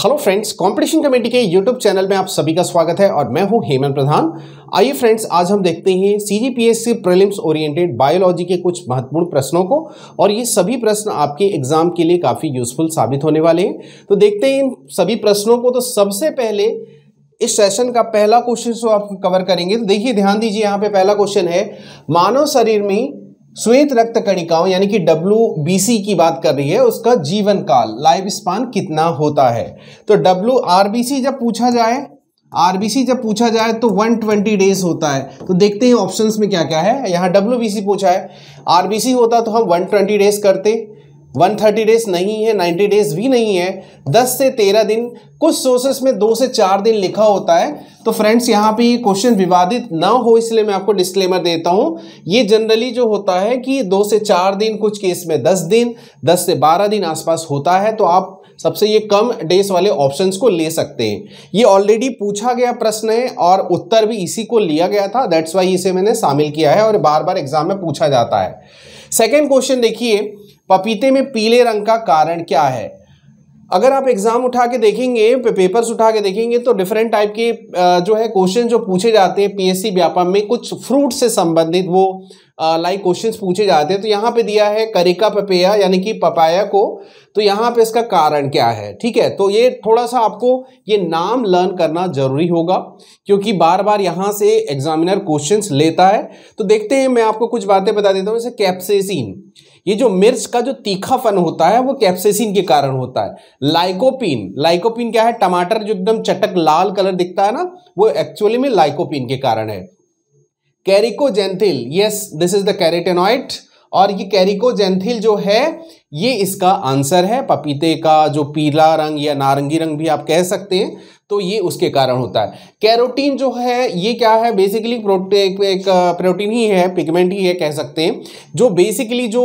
hello friends competition committee के YouTube channel में आप सभी का स्वागत है और मैं हूं हेमंत प्रधान आइए फ्रेंड्स आज हम देखते हैं C G prelims oriented biology के कुछ महत्वपूर्ण प्रश्नों को और ये सभी प्रश्न आपके एग्जाम के लिए काफ़ी यूजफुल साबित होने वाले हैं तो देखते हैं इन सभी प्रश्नों को तो सबसे पहले इस सेशन का पहला क्वेश्चन जो आप कवर करेंगे तो देखिए ध्यान दीजिए यहाँ पे पहला क्वेश्चन है मानव शरीर में श्वेत रक्त कणिकाओं यानी कि डब्ल्यू की बात कर रही है उसका जीवन काल लाइफ स्पान कितना होता है तो डब्ल्यू जब पूछा जाए आरबीसी जब पूछा जाए तो 120 डेज होता है तो देखते हैं ऑप्शंस में क्या क्या है यहाँ डब्ल्यू पूछा है आरबीसी होता तो हम 120 डेज करते वन थर्टी डेज नहीं है नाइन्टी डेज भी नहीं है दस से तेरह दिन कुछ सोर्सेस में दो से चार दिन लिखा होता है तो फ्रेंड्स यहाँ पे ये क्वेश्चन विवादित ना हो इसलिए मैं आपको डिस्क्लेमर देता हूँ ये जनरली जो होता है कि दो से चार दिन कुछ केस में दस दिन दस से बारह दिन आसपास होता है तो आप सबसे ये कम डेज वाले ऑप्शंस को ले सकते हैं ये ऑलरेडी पूछा गया प्रश्न है और उत्तर भी इसी को लिया गया था दैट्स वाई इसे मैंने शामिल किया है और बार बार एग्जाम में पूछा जाता है सेकेंड क्वेश्चन देखिए पपीते में पीले रंग का कारण क्या है अगर आप एग्ज़ाम उठा के देखेंगे पेपर्स उठा के देखेंगे तो डिफरेंट टाइप के जो है क्वेश्चन जो पूछे जाते हैं पीएससी व्यापम में कुछ फ्रूट से संबंधित वो लाइक क्वेश्चंस पूछे जाते हैं तो यहाँ पे दिया है करिका पपेया यानी कि पपाया को तो यहाँ पे इसका कारण क्या है ठीक है तो ये थोड़ा सा आपको ये नाम लर्न करना जरूरी होगा क्योंकि बार बार यहाँ से एग्जामिनर क्वेश्चंस लेता है तो देखते हैं मैं आपको कुछ बातें बता देता हूँ जैसे कैप्सेसिन ये जो मिर्च का जो तीखापन होता है वो कैप्सेसिन के कारण होता है लाइकोपिन लाइकोपिन क्या है टमाटर जो एकदम चटक लाल कलर दिखता है ना वो एक्चुअली में लाइकोपिन के कारण है caricaxanthin yes this is the carotenoid और ये कैरिकोजेंथिल जो है ये इसका आंसर है पपीते का जो पीला रंग या नारंगी रंग भी आप कह सकते हैं तो ये उसके कारण होता है कैरोटीन जो है ये क्या है बेसिकली प्रोटे एक, एक प्रोटीन ही है पिगमेंट ही है कह सकते हैं जो बेसिकली जो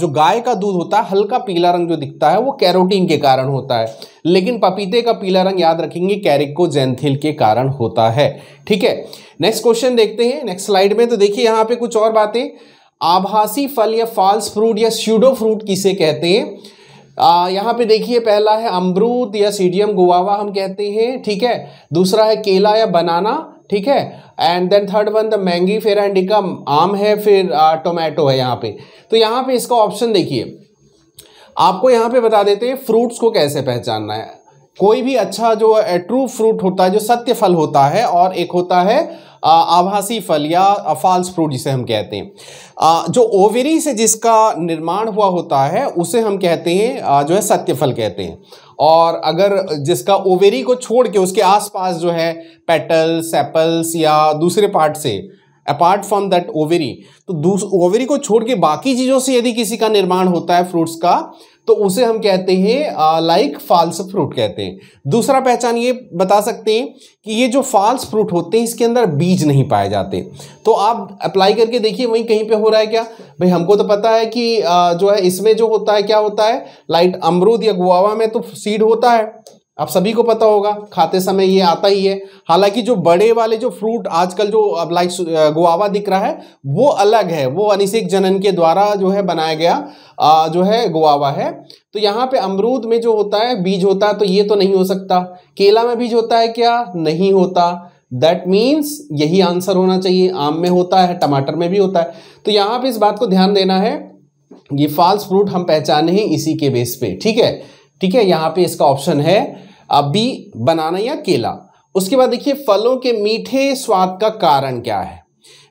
जो गाय का दूध होता है हल्का पीला रंग जो दिखता है वो कैरोटीन के कारण होता है लेकिन पपीते का पीला रंग याद रखेंगे कैरिको जेंथिल के कारण होता है ठीक है नेक्स्ट क्वेश्चन देखते हैं नेक्स्ट स्लाइड में तो देखिए यहाँ पे कुछ और बातें आभासी फल या फॉल्स फ्रूट या स्यूडो फ्रूट किसे कहते हैं यहाँ पे देखिए पहला है अमरूद या सीडियम गुआवा हम कहते हैं ठीक है दूसरा है केला या बनाना ठीक है and then third one the मैंगी फिर एंडिका आम है फिर टोमेटो है यहाँ पे तो यहाँ पे इसका ऑप्शन देखिए आपको यहाँ पे बता देते हैं फ्रूट्स को कैसे पहचानना है कोई भी अच्छा जो ट्रू फ्रूट होता है जो सत्य फल होता है और एक होता है आभासी फल या फॉल्स फ्रूट जिसे हम कहते हैं जो ओवरी से जिसका निर्माण हुआ होता है उसे हम कहते हैं जो है सत्य फल कहते हैं और अगर जिसका ओवेरी को छोड़ के उसके आसपास जो है पेटल्स एप्पल्स या दूसरे पार्ट से अपार्ट फ्रॉम दैट ओवेरी तो ओवेरी को छोड़ के बाकी चीज़ों से यदि किसी का निर्माण होता है फ्रूट्स का तो उसे हम कहते हैं लाइक फाल्स फ्रूट कहते हैं दूसरा पहचान ये बता सकते हैं कि ये जो फाल्स फ्रूट होते हैं इसके अंदर बीज नहीं पाए जाते तो आप अप्लाई करके देखिए वहीं कहीं पे हो रहा है क्या भाई हमको तो पता है कि जो है इसमें जो होता है क्या होता है लाइट अमरूद या गुआवा में तो सीड होता है आप सभी को पता होगा खाते समय ये आता ही है हालांकि जो बड़े वाले जो फ्रूट आजकल जो अब लाइक गुआवा दिख रहा है वो अलग है वो अनिशिक जनन के द्वारा जो है बनाया गया जो है गुआवा है तो यहाँ पे अमरूद में जो होता है बीज होता है तो ये तो नहीं हो सकता केला में बीज होता है क्या नहीं होता दैट मीन्स यही आंसर होना चाहिए आम में होता है टमाटर में भी होता है तो यहाँ पे इस बात को ध्यान देना है ये फॉल्स फ्रूट हम पहचाने हैं इसी के बेस पे ठीक है ठीक है यहाँ पे इसका ऑप्शन है अभी बनाना या केला उसके बाद देखिए फलों के मीठे स्वाद का कारण क्या है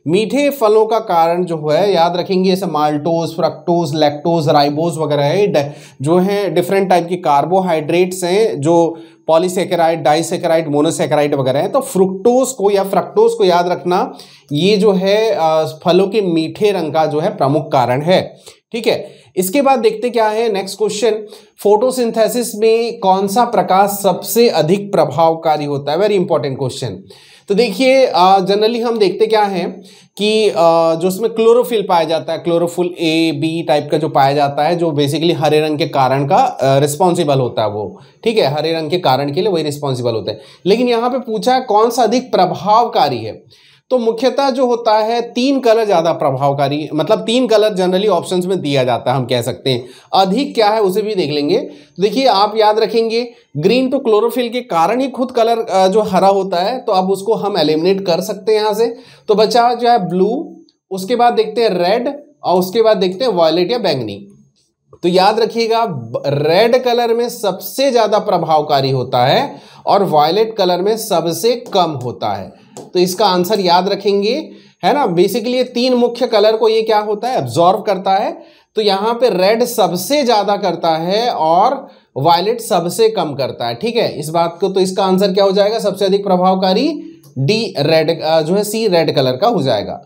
मीठे फलों का कारण जो है याद रखेंगे जैसे माल्टोज फ्रक्टोज लैक्टोज राइबोज वगैरह है जो है डिफरेंट टाइप के कार्बोहाइड्रेट्स हैं जो पॉलीसेकेराइड डाइसेकेराइड मोनोसेकेराइड वगैरह हैं तो फ्रुक्टोज को या फ्रक्टोज को याद रखना ये जो है फलों के मीठे रंग का जो है प्रमुख कारण है ठीक है इसके बाद देखते क्या है नेक्स्ट क्वेश्चन फोटोसिंथेसिस में कौन सा प्रकाश सबसे अधिक प्रभावकारी होता है वेरी इंपॉर्टेंट क्वेश्चन तो देखिए जनरली हम देखते क्या है कि आ, जो उसमें क्लोरोफिल पाया जाता है क्लोरोफुल ए बी टाइप का जो पाया जाता है जो बेसिकली हरे रंग के कारण का रिस्पॉन्सिबल होता है वो ठीक है हरे रंग के कारण के लिए वही रिस्पॉन्सिबल होता है लेकिन यहाँ पे पूछा है कौन सा अधिक प्रभावकारी है तो मुख्यतः जो होता है तीन कलर ज़्यादा प्रभावकारी मतलब तीन कलर जनरली ऑप्शंस में दिया जाता है हम कह सकते हैं अधिक क्या है उसे भी देख लेंगे देखिए आप याद रखेंगे ग्रीन तो क्लोरोफिल के कारण ही खुद कलर जो हरा होता है तो अब उसको हम एलिमिनेट कर सकते हैं यहाँ से तो बचा जो है ब्लू उसके बाद देखते हैं रेड और उसके बाद देखते हैं वॉयलेट या बैंगनी तो याद रखिएगा रेड कलर में सबसे ज़्यादा प्रभावकारी होता है और वायलेट कलर में सबसे कम होता है तो इसका आंसर याद रखेंगे है ना बेसिकली ये तीन मुख्य कलर को ये क्या होता है एब्जॉर्व करता है तो यहाँ पे रेड सबसे ज़्यादा करता है और वायलेट सबसे कम करता है ठीक है इस बात को तो इसका आंसर क्या हो जाएगा सबसे अधिक प्रभावकारी डी रेड जो है सी रेड कलर का हो जाएगा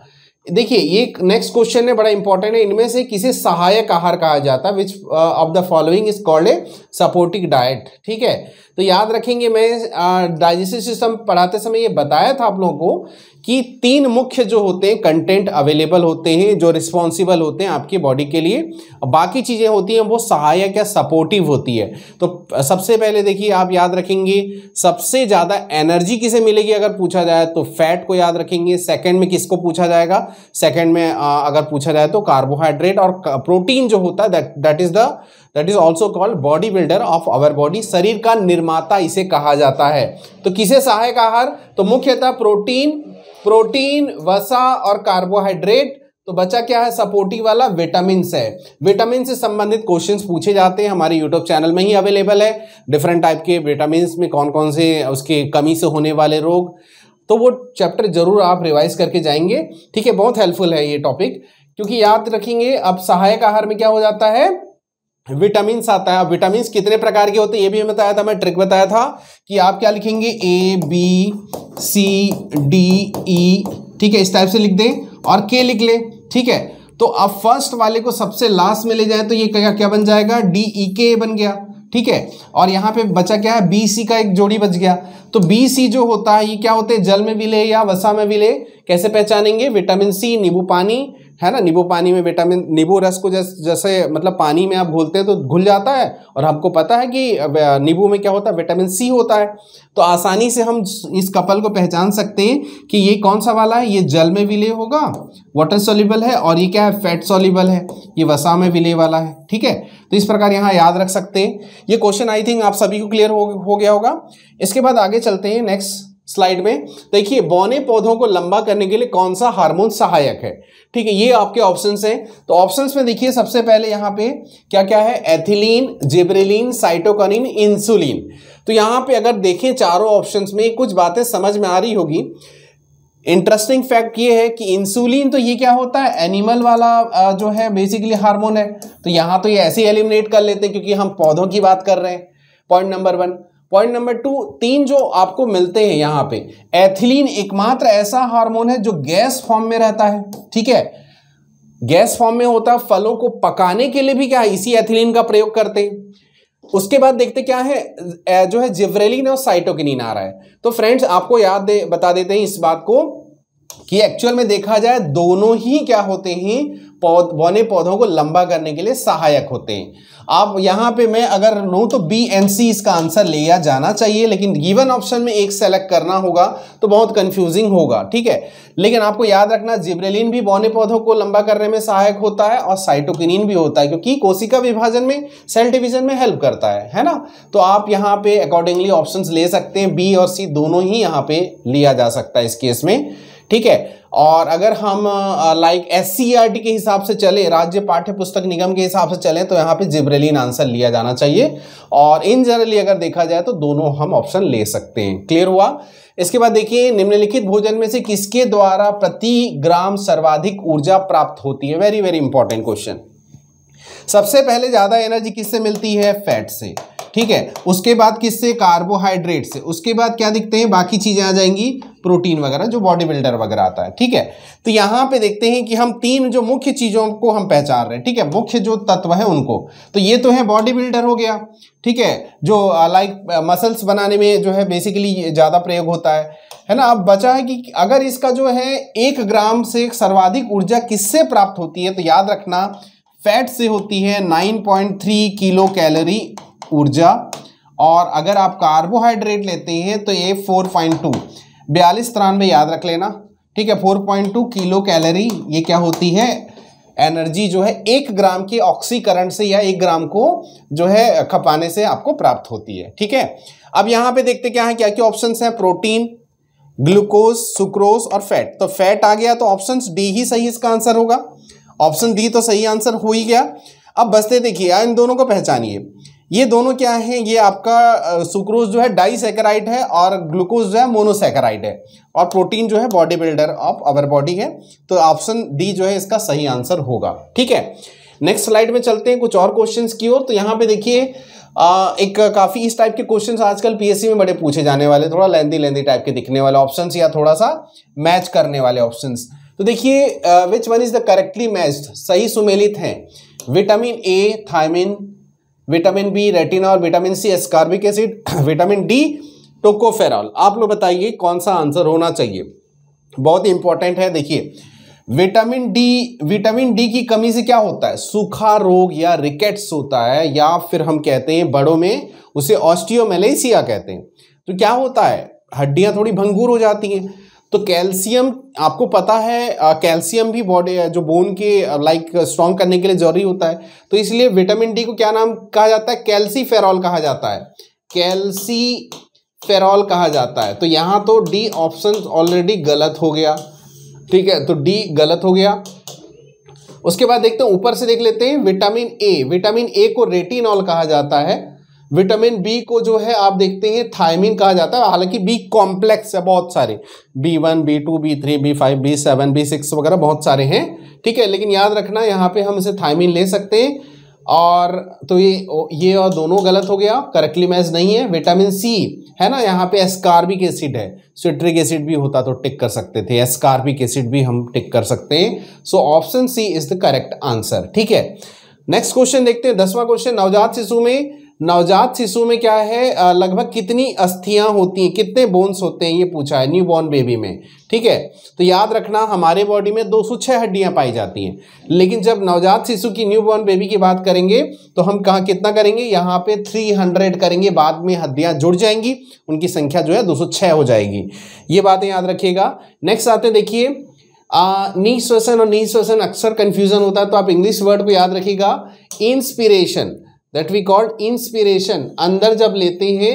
देखिए ये नेक्स्ट क्वेश्चन है बड़ा इंपॉर्टेंट है इनमें से किसे सहायक आहार कहा जाता है which of the following is called a supportive diet ठीक है तो याद रखेंगे मैं डाइजेस्टिव uh, सिस्टम पढ़ाते समय ये बताया था आप लोगों को कि तीन मुख्य जो होते हैं कंटेंट अवेलेबल होते हैं जो रिस्पॉन्सिबल होते हैं आपकी बॉडी के लिए बाकी चीज़ें होती हैं वो सहायक या सपोर्टिव होती है तो सबसे पहले देखिए आप याद रखेंगे सबसे ज़्यादा एनर्जी किसे मिलेगी अगर पूछा जाए तो फैट को याद रखेंगे सेकेंड में किसको पूछा जाएगा सेकेंड में अगर पूछा जाए तो कार्बोहाइड्रेट और प्रोटीन जो होता है that is the that is also called body builder of our body शरीर का निर्माता इसे कहा जाता है तो किसे सहायक आहार तो मुख्यतः प्रोटीन प्रोटीन वसा और कार्बोहाइड्रेट तो बचा क्या है सपोर्टिव वाला विटामिन है विटामिन से संबंधित क्वेश्चंस पूछे जाते हैं हमारे यूट्यूब चैनल में ही अवेलेबल है डिफरेंट टाइप के विटामिन में कौन कौन से उसके कमी से होने वाले रोग तो वो चैप्टर जरूर आप रिवाइज करके जाएंगे ठीक है बहुत हेल्पफुल है ये टॉपिक क्योंकि याद रखेंगे अब सहायक आहार में क्या हो जाता है विटामिन आता है अब विटामिन कितने प्रकार के होते हैं ये भी बताया था मैं ट्रिक बताया था कि आप क्या लिखेंगे A B C D E ठीक है इस टाइप से लिख दें और के लिख लें ठीक है तो अब फर्स्ट वाले को सबसे लास्ट में ले जाए तो ये क्या क्या बन जाएगा डी ई के बन गया ठीक है और यहाँ पे बचा क्या है बी सी का एक जोड़ी बच गया तो बी सी जो होता है ये क्या होते हैं जल में भी ले या वसा में भी ले कैसे पहचानेंगे विटामिन सी नींबू पानी है ना नींबू पानी में विटामिन नींबू रस को जैसे जैसे मतलब पानी में आप घोलते हैं तो घुल जाता है और हमको पता है कि नींबू में क्या होता है विटामिन सी होता है तो आसानी से हम इस कपल को पहचान सकते हैं कि ये कौन सा वाला है ये जल में विले होगा वाटर सोल्यूबल है और ये क्या है फैट सोल्यूबल है ये वसा में विले वाला है ठीक है तो इस प्रकार यहाँ याद रख सकते हैं ये क्वेश्चन आई थिंक आप सभी को क्लियर हो, हो गया होगा इसके बाद आगे चलते हैं नेक्स्ट स्लाइड में देखिए बौने पौधों को लंबा करने के लिए कौन सा हार्मोन सहायक है ठीक है ये आपके ऑप्शंस हैं तो ऑप्शंस में देखिए सबसे पहले यहाँ पे क्या क्या है एथिलीन जिब्रेलिन साइटोकोनिन इंसुलिन तो यहाँ पे अगर देखें चारों ऑप्शंस में कुछ बातें समझ में आ रही होगी इंटरेस्टिंग फैक्ट ये है कि इंसुलिन तो ये क्या होता है एनिमल वाला जो है बेसिकली हार्मोन है तो यहाँ तो ये ऐसे ही एलिमिनेट कर लेते हैं क्योंकि हम पौधों की बात कर रहे हैं point number one point number two तीन जो आपको मिलते हैं यहां पे एथिलीन एकमात्र ऐसा हार्मोन है जो गैस फॉर्म में रहता है ठीक है गैस फॉर्म में होता है फलों को पकाने के लिए भी क्या इसी एथिलीन का प्रयोग करते हैं उसके बाद देखते क्या है जो है जिवरेलिन और साइटोकिनिन आ रहा है तो फ्रेंड्स आपको याद दे बता देते हैं इस बात को कि एक्चुअल में देखा जाए दोनों ही क्या होते हैं पौध बौने पौधों को लंबा करने के लिए सहायक होते हैं आप यहां पे मैं अगर लूँ तो बी एंड सी इसका आंसर लिया जाना चाहिए लेकिन गिवन ऑप्शन में एक सेलेक्ट करना होगा तो बहुत कंफ्यूजिंग होगा ठीक है लेकिन आपको याद रखना जिब्रेलिन भी बौने पौधों को लंबा करने में सहायक होता है और साइटोकिनिन भी होता है क्योंकि कोशिका विभाजन में सेल डिविजन में हेल्प करता है है ना तो आप यहाँ पे अकॉर्डिंगली ऑप्शन ले सकते हैं बी और सी दोनों ही यहाँ पे लिया जा सकता है इस केस में ठीक है और अगर हम लाइक एस e के हिसाब से चले राज्य पाठ्य पुस्तक निगम के हिसाब से चलें तो यहाँ पे जिब्रेलिन आंसर लिया जाना चाहिए और इन जनरली अगर देखा जाए तो दोनों हम ऑप्शन ले सकते हैं क्लियर हुआ इसके बाद देखिए निम्नलिखित भोजन में से किसके द्वारा प्रति ग्राम सर्वाधिक ऊर्जा प्राप्त होती है वेरी वेरी इंपॉर्टेंट क्वेश्चन सबसे पहले ज़्यादा एनर्जी किससे मिलती है फैट से ठीक है उसके बाद किससे कार्बोहाइड्रेट से उसके बाद क्या दिखते हैं बाकी चीज़ें आ जाएंगी प्रोटीन वगैरह जो बॉडी बिल्डर वगैरह आता है ठीक है तो यहां पे देखते हैं कि हम तीन जो मुख्य चीज़ों को हम पहचान रहे हैं ठीक है मुख्य जो तत्व है उनको तो ये तो है बॉडी बिल्डर हो गया ठीक है जो लाइक मसल्स बनाने में जो है बेसिकली ज़्यादा प्रयोग होता है है ना अब बचा है कि अगर इसका जो है एक ग्राम से सर्वाधिक ऊर्जा किससे प्राप्त होती है तो याद रखना फैट से होती है 9.3 किलो कैलोरी ऊर्जा और अगर आप कार्बोहाइड्रेट लेते हैं तो ये फोर पॉइंट टू बयालीस तिरानवे याद रख लेना ठीक है four point two kilo calorie ये क्या होती है एनर्जी जो है एक ग्राम के ऑक्सीकरण से या एक ग्राम को जो है खपाने से आपको प्राप्त होती है ठीक है अब यहाँ पे देखते क्या है क्या क्या ऑप्शन है प्रोटीन ग्लूकोज सुक्रोज और फैट तो फैट आ गया तो ऑप्शन डी ही सही इसका आंसर होगा ऑप्शन डी तो सही आंसर हो ही गया अब बसते देखिए इन दोनों को पहचानिए ये दोनों क्या हैं ये आपका सुक्रोज जो है डाइसेकेराइड है और ग्लूकोज जो है मोनोसेकेराइड है और प्रोटीन जो है body builder of our body है तो ऑप्शन डी जो है इसका सही आंसर होगा ठीक है नेक्स्ट स्लाइड में चलते हैं कुछ और क्वेश्चंस की ओर तो यहाँ पे देखिए एक काफ़ी इस टाइप के क्वेश्चंस आजकल पीएससी में बड़े पूछे जाने वाले थोड़ा लेंदी लेंदी टाइप के दिखने वाले ऑप्शंस या थोड़ा सा मैच करने वाले ऑप्शंस तो देखिए which one is the correctly matched सही सुमेलित हैं vitamin A thiamine vitamin B retina और vitamin C ascorbic acid vitamin D tocopherol आप लोग बताइए कौन सा आंसर होना चाहिए बहुत इंपॉर्टेंट है देखिए विटामिन डी विटामिन डी की कमी से क्या होता है सूखा रोग या रिकेट्स होता है या फिर हम कहते हैं बड़ों में उसे ऑस्टियोमेलेसिया कहते हैं तो क्या होता है हड्डियां थोड़ी भंगूर हो जाती हैं तो कैल्शियम आपको पता है कैल्शियम भी बॉडी जो बोन के लाइक स्ट्रॉन्ग करने के लिए जरूरी होता है तो इसलिए विटामिन डी को क्या नाम कहा जाता है कैल्सीफेरॉल कहा जाता है कैल्सी फेरॉल कहा जाता है तो यहाँ तो डी ऑप्शन ऑलरेडी गलत हो गया ठीक है तो डी गलत हो गया उसके बाद देखते हैं ऊपर से देख लेते हैं विटामिन ए विटामिन ए को रेटिनॉल कहा जाता है विटामिन बी को जो है आप देखते हैं थायमिन कहा जाता है हालांकि बी कॉम्प्लेक्स है बहुत सारे B one B two B three B five B seven B six वगैरह बहुत सारे हैं ठीक है लेकिन याद रखना यहाँ पे हम इसे थायमिन ले सकते हैं और तो ये ये और दोनों गलत हो गया करेक्टली मैज नहीं है विटामिन सी है ना यहाँ पे एस्कार्बिक एसिड है सिट्रिक एसिड भी होता तो टिक कर सकते थे एस्कार्बिक एसिड भी हम टिक कर सकते हैं so option C is the correct answer ठीक है नेक्स्ट क्वेश्चन देखते हैं दसवां क्वेश्चन नवजात शिशु में नवजात शिशु में क्या है लगभग कितनी अस्थियां होती हैं कितने बोन्स होते हैं ये पूछा है न्यू बॉर्न बेबी में ठीक है तो याद रखना हमारे बॉडी में 206 हड्डियां पाई जाती हैं लेकिन जब नवजात शिशु की न्यू बॉर्न बेबी की बात करेंगे तो हम कहाँ कितना करेंगे यहाँ पे 300 करेंगे बाद में हड्डियाँ जुड़ जाएंगी उनकी संख्या जो है दो हो जाएगी ये बातें याद रखिएगा नेक्स्ट आते देखिए नी श्वसन और नी श्वसन अक्सर कन्फ्यूजन होता है तो आप इंग्लिश वर्ड को याद रखिएगा inspiration that we called inspiration अंदर जब लेते हैं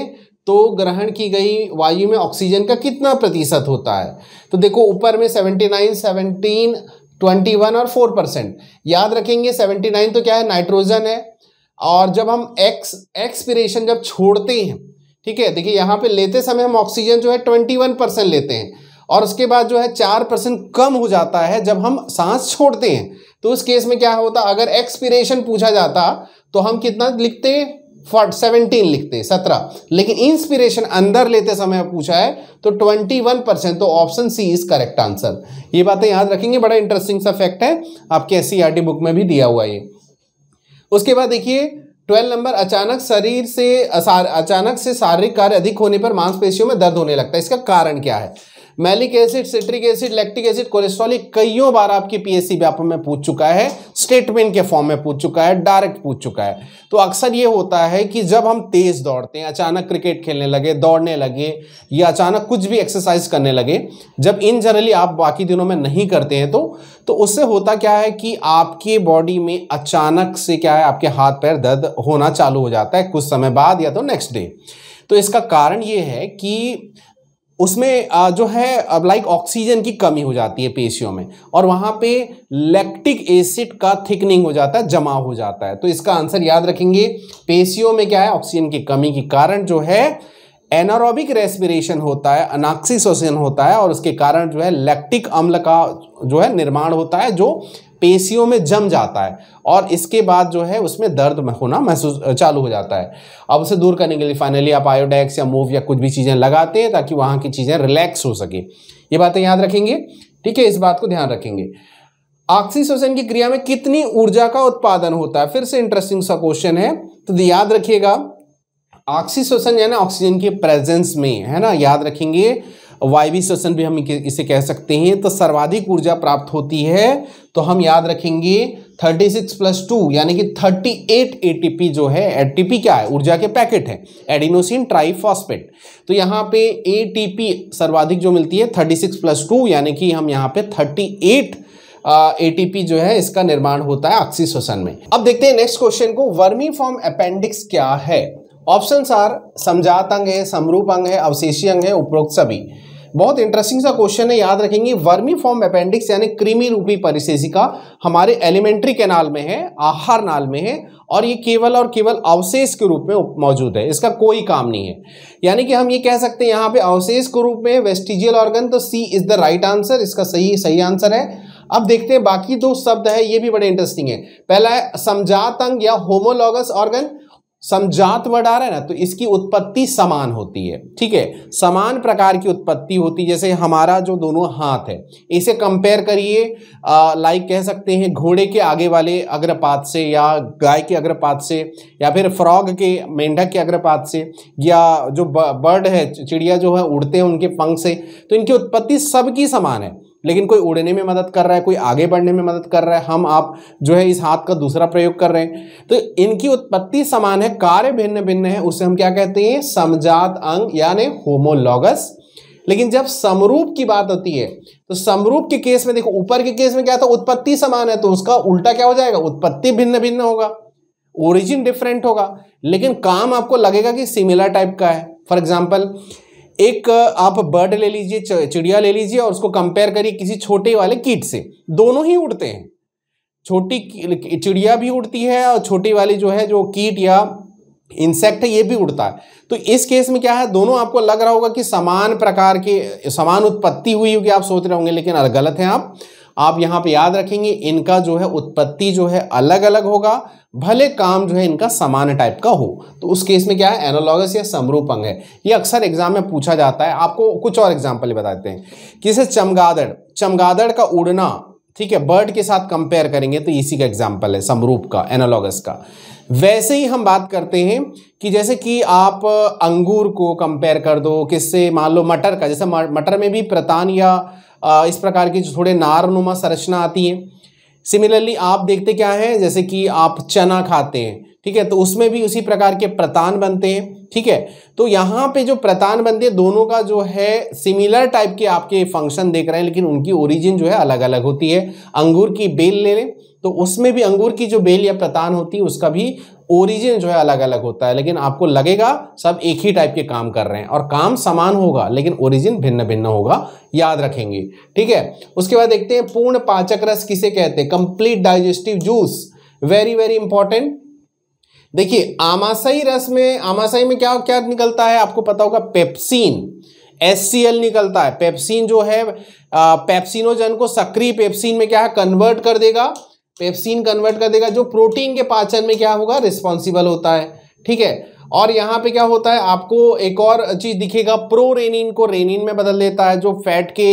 तो ग्रहण की गई वायु में ऑक्सीजन का कितना प्रतिशत होता है तो देखो ऊपर में seventy nine seventeen twenty one और फोर परसेंट याद रखेंगे सेवेंटी नाइन तो क्या है नाइट्रोजन है और जब हम एक्स एक्सपिरेशन जब छोड़ते हैं ठीक है देखिए यहाँ पे लेते समय हम ऑक्सीजन जो है ट्वेंटी वन परसेंट लेते हैं और उसके बाद जो है चार परसेंट कम हो जाता है जब हम सांस छोड़ते हैं तो उस केस में क्या होता अगर एक्सपीरेशन पूछा जाता तो हम कितना लिखते फॉर्ट सेवनटीन लिखते सत्रह लेकिन इंस्पिरेशन अंदर लेते समय पूछा है तो ट्वेंटी वन परसेंट तो option C is correct answer ये बातें याद रखेंगे बड़ा इंटरेस्टिंग सा फैक्ट है आपके एस बुक में भी दिया हुआ ये उसके बाद देखिए ट्वेल्व नंबर अचानक शरीर से अचानक से शारीरिक कार्य अधिक होने पर मांसपेशियों में दर्द होने लगता है इसका कारण क्या है malic acid citric acid lactic acid cholesterol कईयों बार आपकी पीएससी व्यापक में पूछ चुका है स्टेटमेंट के फॉर्म में पूछ चुका है डायरेक्ट पूछ चुका है तो अक्सर ये होता है कि जब हम तेज दौड़ते हैं अचानक क्रिकेट खेलने लगे दौड़ने लगे या अचानक कुछ भी एक्सरसाइज करने लगे जब इन जनरली आप बाकी दिनों में नहीं करते हैं तो तो उससे होता क्या है कि आपकी बॉडी में अचानक से क्या है आपके हाथ पैर दर्द होना चालू हो जाता है कुछ समय बाद या तो नेक्स्ट डे तो इसका कारण ये है कि उसमें जो है अब लाइक ऑक्सीजन की कमी हो जाती है पेशियों में और वहाँ पे लैक्टिक एसिड का थिकनिंग हो जाता है जमा हो जाता है तो इसका आंसर याद रखेंगे पेशियों में क्या है ऑक्सीजन की कमी के कारण जो है एनारोबिक रेस्पिरेशन होता है अनाक्सी होता है और उसके कारण जो है लैक्टिक अम्ल का जो है निर्माण होता है जो पेशियों में जम जाता है और इसके बाद जो है उसमें दर्द होना महसूस चालू हो जाता है अब उसे दूर करने के लिए फाइनली आप आयोडेक्स या मूव या कुछ भी चीज़ें लगाते हैं ताकि वहाँ की चीज़ें रिलैक्स हो सके ये बातें याद रखेंगे ठीक है इस बात को ध्यान रखेंगे ऑक्सीसोसन की क्रिया में कितनी ऊर्जा का उत्पादन होता है फिर से इंटरेस्टिंग सा क्वेश्चन है तो याद रखिएगा ऑक्सीश्वसन यानी ऑक्सीजन के प्रेजेंस में है ना याद रखेंगे वायवी श्वसन भी हम इसे कह सकते हैं तो सर्वाधिक ऊर्जा प्राप्त होती है तो हम याद रखेंगे 36 प्लस टू यानी कि 38 एटीपी जो है एटीपी क्या है ऊर्जा के पैकेट है एडिनोसिन ट्राइफॉस्फेट तो यहाँ पे एटीपी सर्वाधिक जो मिलती है 36 प्लस टू यानी कि हम यहाँ पे 38 एटीपी जो है इसका निर्माण होता है ऑक्सी श्वसन में अब देखते हैं नेक्स्ट क्वेश्चन को वर्मी फॉर्म अपेंडिक्स क्या है ऑप्शन आर समझात अंग है समरूप अंग है अवशेषी अंग है उपरोक्त सभी बहुत इंटरेस्टिंग सा क्वेश्चन है याद रखेंगे वर्मी फॉर्म अपेंडिक्स यानी क्रीमी रूपी परिसेसिका हमारे एलिमेंट्री कैनाल में है आहार नाल में है और ये केवल और केवल अवशेष के रूप में मौजूद है इसका कोई काम नहीं है यानी कि हम ये कह सकते हैं यहाँ पे अवशेष के रूप में वेस्टिजियल ऑर्गन तो C is the right answer इसका सही सही आंसर है अब देखते हैं बाकी दो शब्द है ये भी बड़े इंटरेस्टिंग है पहला है समझातंग या होमोलॉगस ऑर्गन समझात वर्ड आ रहा है ना तो इसकी उत्पत्ति समान होती है ठीक है समान प्रकार की उत्पत्ति होती है जैसे हमारा जो दोनों हाथ है इसे कंपेयर करिए लाइक कह सकते हैं घोड़े के आगे वाले अग्रपात से या गाय के अग्रपात से या फिर फ्रॉग के मेंढक के अग्रपात से या जो बर्ड है चिड़िया जो है उड़ते हैं उनके पंख से तो इनकी उत्पत्ति सबकी समान है लेकिन कोई उड़ने में मदद कर रहा है कोई आगे बढ़ने में मदद कर रहा है हम आप जो है इस हाथ का दूसरा प्रयोग कर रहे हैं तो इनकी उत्पत्ति समान है कार्य भिन्न भिन्न है उसे हम क्या कहते हैं समजात अंग यानी होमोलॉगस लेकिन जब समरूप की बात होती है तो समरूप के केस में देखो ऊपर के केस में क्या था उत्पत्ति समान है तो उसका उल्टा क्या हो जाएगा उत्पत्ति भिन्न भिन्न होगा ओरिजिन डिफरेंट होगा लेकिन काम आपको लगेगा कि सिमिलर टाइप का है फॉर एग्जाम्पल एक आप बर्ड ले लीजिए चिड़िया ले लीजिए और उसको कंपेयर करिए किसी छोटे वाले कीट से दोनों ही उड़ते हैं छोटी चिड़िया भी उड़ती है और छोटी वाली जो है जो कीट या इंसेक्ट है ये भी उड़ता है तो इस केस में क्या है दोनों आपको लग रहा होगा कि समान प्रकार के समान उत्पत्ति हुई होगी आप सोच रहे होंगे लेकिन गलत है आप आप यहाँ पे याद रखेंगे इनका जो है उत्पत्ति जो है अलग अलग होगा भले काम जो है इनका समान टाइप का हो तो उस केस में क्या है एनोलॉगस या समरूपंग है ये अक्सर एग्जाम में पूछा जाता है आपको कुछ और एग्जाम्पल बताते हैं कि जैसे चमगादड़ चमगादड़ का उड़ना ठीक है बर्ड के साथ कंपेयर करेंगे तो इसी का एग्जाम्पल है समरूप का एनोलॉगस का वैसे ही हम बात करते हैं कि जैसे कि आप अंगूर को कंपेयर कर दो किससे मान लो मटर का जैसे मटर में भी प्रतान या इस प्रकार की जो थोड़े नारनुमा संरचना आती है सिमिलरली आप देखते क्या है जैसे कि आप चना खाते हैं ठीक है तो उसमें भी उसी प्रकार के प्रतान बनते हैं ठीक है तो यहाँ पे जो प्रतान बनते हैं दोनों का जो है सिमिलर टाइप के आपके फंक्शन देख रहे हैं लेकिन उनकी ओरिजिन जो है अलग अलग होती है अंगूर की बेल ले लें तो उसमें भी अंगूर की जो बेल या प्रतान होती है उसका भी ओरिजिन जो है अलग अलग होता है लेकिन आपको लगेगा सब एक ही टाइप के काम कर रहे हैं और काम समान होगा लेकिन ओरिजिन भिन्न भिन्न होगा याद रखेंगे ठीक है उसके बाद देखते हैं पूर्ण पाचक रस किसे कहते हैं complete digestive juice very very important देखिए आमाशाई रस में आमाशाई में क्या क्या निकलता है आपको पता होगा पेप्सिन एस निकलता है पेप्सिन जो है पेप्सिनोजन को सक्रिय पेप्सिन में क्या है कन्वर्ट कर देगा पेप्सिन कन्वर्ट कर देगा जो प्रोटीन के पाचन में क्या होगा रिस्पॉन्सिबल होता है ठीक है और यहाँ पे क्या होता है आपको एक और चीज़ दिखेगा प्रो रेनिन को रेनिन में बदल देता है जो फैट के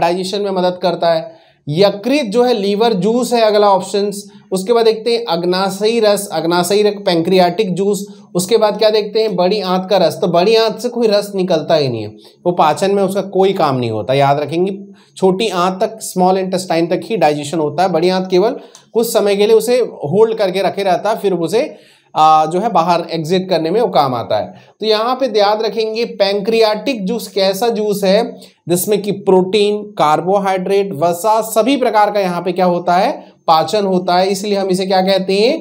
डाइजेशन में मदद करता है यकृत जो है लीवर जूस है अगला ऑप्शन उसके बाद देखते हैं अग्नाशयी रस अग्नाशयी रस पेंक्रियाटिक जूस उसके बाद क्या देखते हैं बड़ी आंत का रस तो बड़ी आंत से कोई रस निकलता ही नहीं है वो पाचन में उसका कोई काम नहीं होता याद रखेंगे छोटी आंत तक स्मॉल इंटेस्टाइन तक ही डाइजेशन होता है बड़ी आंत केवल कुछ समय के लिए उसे होल्ड करके रखे रहता है फिर उसे आ, जो है बाहर एग्जिट करने में वो काम आता है तो यहाँ पे याद रखेंगे पैंक्रियाटिक जूस कैसा जूस है जिसमें कि प्रोटीन कार्बोहाइड्रेट वसा सभी प्रकार का यहाँ पे क्या होता है पाचन होता है इसलिए हम इसे क्या कहते हैं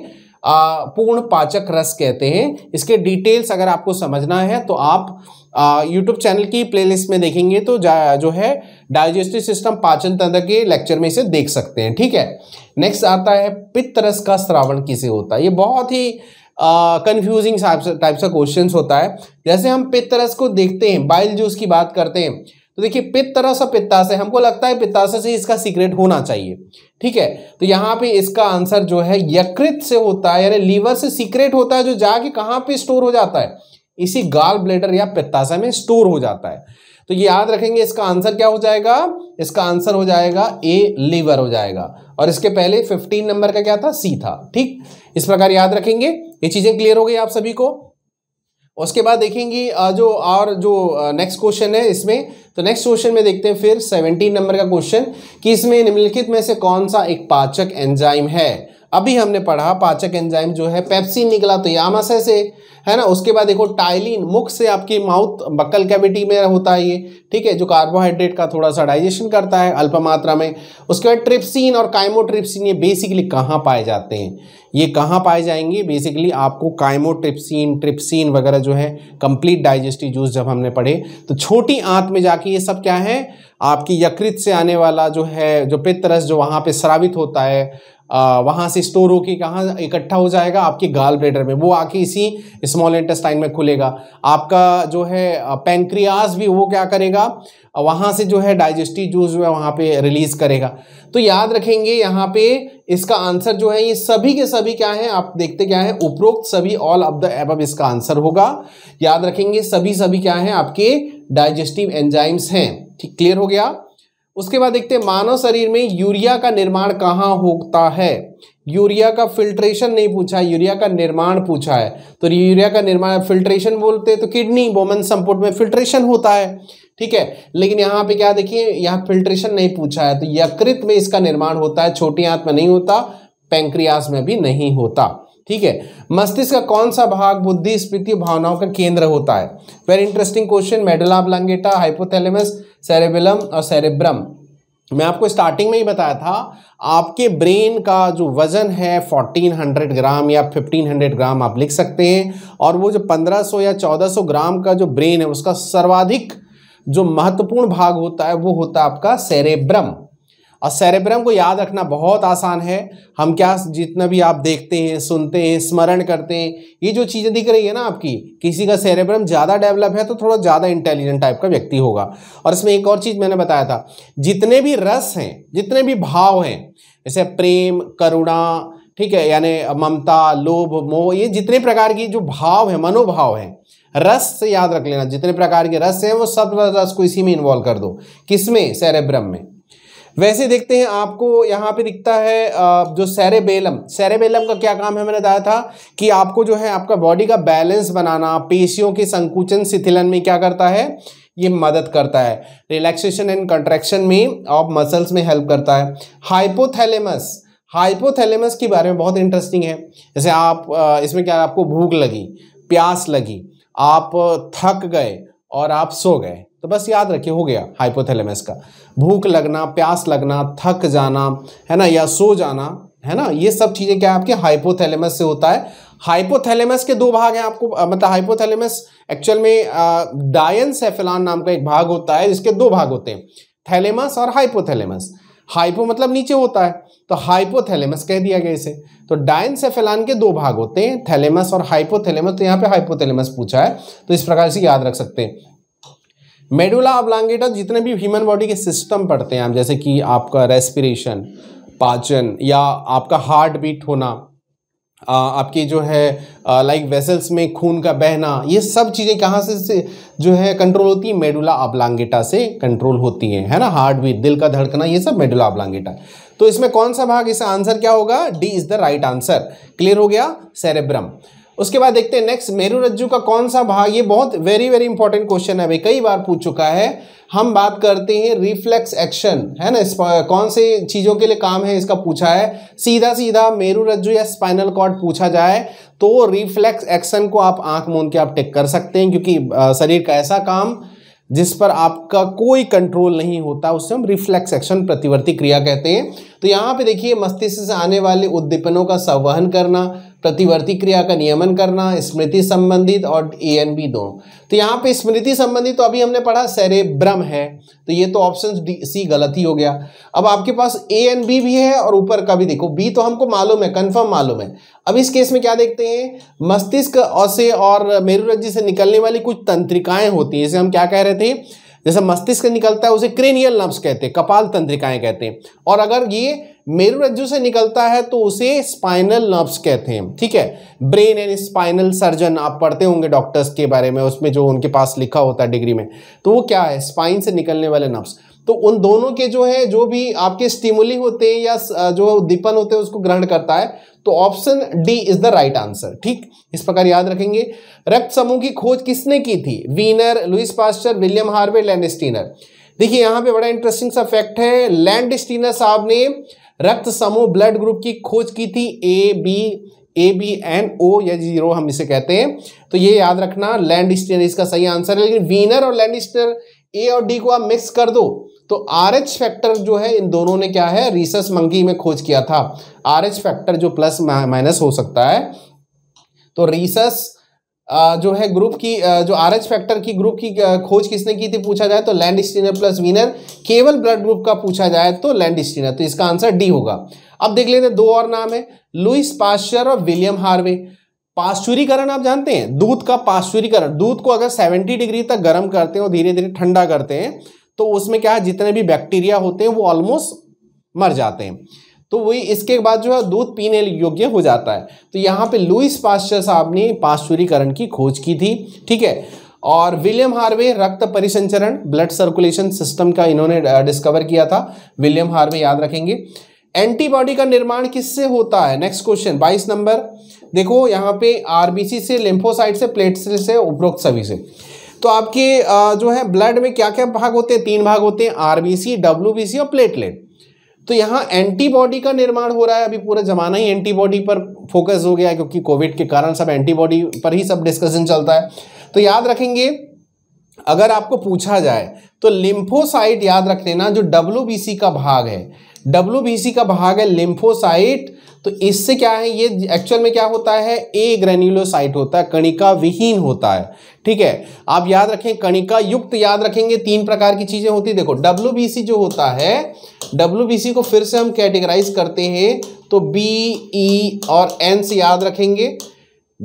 आ, पूर्ण पाचक रस कहते हैं इसके डिटेल्स अगर आपको समझना है तो आप यूट्यूब चैनल की प्लेलिस्ट में देखेंगे तो जो है डाइजेस्टिव सिस्टम पाचन तंत्र के लेक्चर में इसे देख सकते हैं ठीक है नेक्स्ट आता है पित्त रस का श्रावण किसे होता है ये बहुत ही कंफ्यूजिंग टाइप्स का क्वेश्चन होता है जैसे हम पित्तरस को देखते हैं बाइल जूस की बात करते हैं तो देखिए पित्तरस और पित्ताशय हमको लगता है पित्ताशय से इसका सीक्रेट होना चाहिए ठीक है तो यहाँ पे इसका आंसर जो है यकृत से होता है यानी लीवर से सीक्रेट होता है जो जाके कहाँ पे स्टोर हो जाता है इसी गाल ब्लेडर या पित्ताशय में स्टोर हो जाता है तो ये याद रखेंगे इसका आंसर क्या हो जाएगा इसका आंसर हो जाएगा ए लीवर हो जाएगा और इसके पहले 15 नंबर का क्या था सी था ठीक इस प्रकार याद रखेंगे ये चीज़ें क्लियर हो गई आप सभी को उसके बाद देखेंगे जो और जो नेक्स्ट क्वेश्चन है इसमें तो नेक्स्ट क्वेश्चन में देखते हैं फिर सेवनटीन नंबर का क्वेश्चन कि इसमें निम्नलिखित में से कौन सा एक पाचक एंजाइम है अभी हमने पढ़ा पाचक एंजाइम जो है पेप्सिन निकला तो यामाशय से है ना उसके बाद देखो टाइलिन मुख से आपकी माउथ बक्कल कैविटी में होता है ये ठीक है जो कार्बोहाइड्रेट का थोड़ा सा डाइजेशन करता है अल्प मात्रा में उसके बाद ट्रिप्सिन और काइमोट्रिप्सिन ये बेसिकली कहाँ पाए जाते हैं ये कहाँ पाए जाएंगे बेसिकली आपको काइमोट्रिप्सिन ट्रिप्सिन वगैरह जो है कंप्लीट डाइजेस्टिव जूस जब हमने पढ़े तो छोटी आंत में जाके ये सब क्या है आपकी यकृत से आने वाला जो है जो पित्तरस जो वहाँ पे श्रावित होता है वहाँ से स्टोर होके कहाँ इकट्ठा हो जाएगा आपके गाल ब्लेडर में वो आके इसी स्मॉल इंटेस्टाइन में खुलेगा आपका जो है पेंक्रियाज भी वो क्या करेगा वहाँ से जो है डाइजेस्टिव जूस जो है वहाँ पे रिलीज़ करेगा तो याद रखेंगे यहाँ पे इसका आंसर जो है ये सभी के सभी क्या है आप देखते क्या है उपरोक्त सभी ऑल ऑफ द एब इसका आंसर होगा याद रखेंगे सभी सभी क्या है आपके डाइजेस्टिव एंजाइम्स हैं ठीक क्लियर हो गया उसके बाद देखते हैं मानव शरीर में यूरिया का निर्माण कहाँ होता है यूरिया का फिल्ट्रेशन नहीं पूछा है यूरिया का निर्माण पूछा है तो यूरिया का निर्माण फिल्ट्रेशन बोलते हैं तो किडनी बोमन संपुट में फिल्ट्रेशन होता है ठीक है लेकिन यहाँ पे क्या देखिए यहाँ फिल्ट्रेशन नहीं पूछा है तो यकृत में इसका निर्माण होता है छोटी आंत में नहीं होता पेंक्रियास में भी नहीं होता ठीक है मस्तिष्क का कौन सा भाग बुद्धि स्पीति भावनाओं का केंद्र होता है वेरी इंटरेस्टिंग क्वेश्चन ऑफ लंगेटा हाइपोथेलेमस सेरेबिलम और सेरेब्रम मैं आपको स्टार्टिंग में ही बताया था आपके ब्रेन का जो वज़न है 1400 ग्राम या 1500 ग्राम आप लिख सकते हैं और वो जो 1500 या 1400 ग्राम का जो ब्रेन है उसका सर्वाधिक जो महत्वपूर्ण भाग होता है वो होता है आपका सेरेब्रम और सेरेब्रम को याद रखना बहुत आसान है हम क्या जितना भी आप देखते हैं सुनते हैं स्मरण करते हैं ये जो चीज़ें दिख रही है ना आपकी किसी का सेरेब्रम ज़्यादा डेवलप है तो थोड़ा ज़्यादा इंटेलिजेंट टाइप का व्यक्ति होगा और इसमें एक और चीज़ मैंने बताया था जितने भी रस हैं जितने भी भाव हैं जैसे प्रेम करुणा ठीक है यानी ममता लोभ मोह ये जितने प्रकार की जो भाव है मनोभाव है रस से याद रख लेना जितने प्रकार के रस हैं वो सब रस को इसी में इन्वॉल्व कर दो किसमें सेरेब्रम में वैसे देखते हैं आपको यहाँ पे दिखता है जो सेरेबेलम सेरेबेलम का क्या काम है मैंने बताया था कि आपको जो है आपका बॉडी का बैलेंस बनाना पेशियों के संकुचन शिथिलन में क्या करता है ये मदद करता है रिलैक्सेशन एंड कंट्रैक्शन में और मसल्स में हेल्प करता है हाइपोथैलेमस हाइपोथैलेमस के बारे में बहुत इंटरेस्टिंग है जैसे आप इसमें क्या आपको भूख लगी प्यास लगी आप थक गए और आप सो गए तो बस याद रखिए हो गया हाइपोथैलेमस का भूख लगना प्यास लगना थक जाना है ना या सो जाना है ना ये सब चीज़ें क्या आपके हाइपोथैलेमस से होता है हाइपोथैलेमस के दो भाग हैं आपको मतलब हाइपोथैलेमस एक्चुअल में डायन सेफेलान नाम का एक भाग होता है जिसके दो भाग होते हैं थैलेमस और हाइपोथैलेमस हाइपो मतलब नीचे होता है तो हाइपोथैलेमस कह दिया गया इसे तो डायन सेफेलान के दो भाग होते हैं थैलेमस और हाइपोथैलेमस तो यहाँ पे हाइपोथैलेमस पूछा है तो इस प्रकार से याद रख सकते हैं मेडुला अबलांगेटा जितने भी ह्यूमन बॉडी के सिस्टम पढ़ते हैं आप जैसे कि आपका रेस्पिरेशन पाचन या आपका हार्ट बीट होना आपकी जो है लाइक वेसल्स में खून का बहना ये सब चीज़ें कहाँ से, से जो है कंट्रोल होती है मेडुला अब्लांगेटा से कंट्रोल होती हैं है ना हार्ट बीट दिल का धड़कना ये सब मेडुला अब्लांगेटा तो इसमें कौन सा भाग इसका आंसर क्या होगा D is the right answer clear हो गया सेरेब्रम उसके बाद देखते हैं नेक्स्ट मेरु रज्जू का कौन सा भाग ये बहुत वेरी वेरी इंपॉर्टेंट क्वेश्चन है भाई कई बार पूछ चुका है हम बात करते हैं रिफ्लेक्स एक्शन है ना इस कौन से चीज़ों के लिए काम है इसका पूछा है सीधा सीधा मेरु रज्जू या स्पाइनल कॉर्ड पूछा जाए तो रिफ्लेक्स एक्शन को आप आंख मूंद के आप टिक कर सकते हैं क्योंकि शरीर का ऐसा काम जिस पर आपका कोई कंट्रोल नहीं होता उससे हम रिफ्लेक्स एक्शन प्रतिवर्ती क्रिया कहते हैं तो यहाँ पे देखिए मस्तिष्क से आने वाले उद्दीपनों का संवहन करना प्रतिवर्ती क्रिया का नियमन करना स्मृति संबंधित और ए एन बी दोनों तो यहाँ पे स्मृति संबंधित तो अभी हमने पढ़ा ब्रह्म है तो ये तो ऑप्शन सी गलत ही हो गया अब आपके पास ए एन बी भी है और ऊपर का भी देखो बी तो हमको मालूम है कंफर्म मालूम है अब इस केस में क्या देखते हैं मस्तिष्क और से और मेरुरज्जी से निकलने वाली कुछ तंत्रिकाएं होती हैं इसे हम क्या कह रहे थे जैसे मस्तिष्क निकलता है उसे क्रेनियल नर्व्स कहते हैं कपाल तंत्रिकाएं कहते हैं और अगर ये मेरुरज्जु से निकलता है तो उसे स्पाइनल नर्व्स कहते हैं ठीक है ब्रेन एंड स्पाइनल सर्जन आप पढ़ते होंगे डॉक्टर्स के बारे में उसमें जो उनके पास लिखा होता है डिग्री में तो वो क्या है स्पाइन से निकलने वाले नर्व्स तो उन दोनों के जो है जो भी आपके स्टिमुली होते हैं या जो उद्दीपन होते हैं उसको ग्रहण करता है तो option D is the right answer ठीक इस प्रकार याद रखेंगे रक्त समूह की खोज किसने की थी Wiener Louis Pasteur William Harvey Landsteiner देखिए यहां पे बड़ा इंटरेस्टिंग सा फैक्ट है लैंड स्टीनर साहब ने रक्त समूह ब्लड ग्रुप की खोज की थी A B A B and O या जीरो हम इसे कहते हैं तो ये याद रखना लैंड स्टीनर इसका सही आंसर है लेकिन वीनर और लैंड स्टीनर ए और डी को आप मिक्स कर दो तो आर एच फैक्टर जो है इन दोनों ने क्या है रिसर्च मंकी में खोज किया था आर एच फैक्टर जो प्लस माइनस हो सकता है तो रिसर्स जो है ग्रुप की जो आर एच फैक्टर की ग्रुप की खोज किसने की थी पूछा जाए तो लैंड स्टीनर प्लस वीनर केवल ब्लड ग्रुप का पूछा जाए तो लैंड स्टीनर तो इसका आंसर डी होगा अब देख लेते दो और नाम है लुइस पास्चर और विलियम हार्वे पाश्चुरीकरण आप जानते हैं दूध का पाश्चुरीकरण दूध को अगर 70 डिग्री तक गर्म करते हैं और धीरे धीरे ठंडा करते हैं तो उसमें क्या है जितने भी बैक्टीरिया होते हैं वो ऑलमोस्ट मर जाते हैं तो वही इसके बाद जो है दूध पीने योग्य हो जाता है तो यहाँ पे लुइस पाश्चर साहब ने पाश्चुरीकरण की खोज की थी ठीक है और विलियम हार्वे रक्त परिसंचरण ब्लड सर्कुलेशन सिस्टम का इन्होंने डिस्कवर किया था विलियम हार्वे याद रखेंगे एंटीबॉडी का निर्माण किससे होता है नेक्स्ट क्वेश्चन बाईस नंबर देखो यहाँ पे आरबीसी से लिम्फोसाइट से प्लेटसेल से उपरोक्त सभी से तो आपके जो है ब्लड में क्या क्या भाग होते हैं तीन भाग होते हैं आरबीसी डब्ल्यूबीसी और प्लेटलेट तो यहाँ एंटीबॉडी का निर्माण हो रहा है अभी पूरा जमाना ही एंटीबॉडी पर फोकस हो गया है क्योंकि कोविड के कारण सब एंटीबॉडी पर ही सब डिस्कशन चलता है तो याद रखेंगे अगर आपको पूछा जाए तो लिम्फोसाइट याद रख लेना जो डब्ल्यू का भाग है डब्ल्यू का भाग है लिम्फोसाइट तो इससे क्या है ये एक्चुअल में क्या होता है ए ग्रेन्यूलोसाइट होता है कणिका विहीन होता है ठीक है आप याद रखें कणिका युक्त याद रखेंगे तीन प्रकार की चीज़ें होती है देखो डब्ल्यू जो होता है डब्ल्यू को फिर से हम कैटेगराइज करते हैं तो बी ई e और एन से याद रखेंगे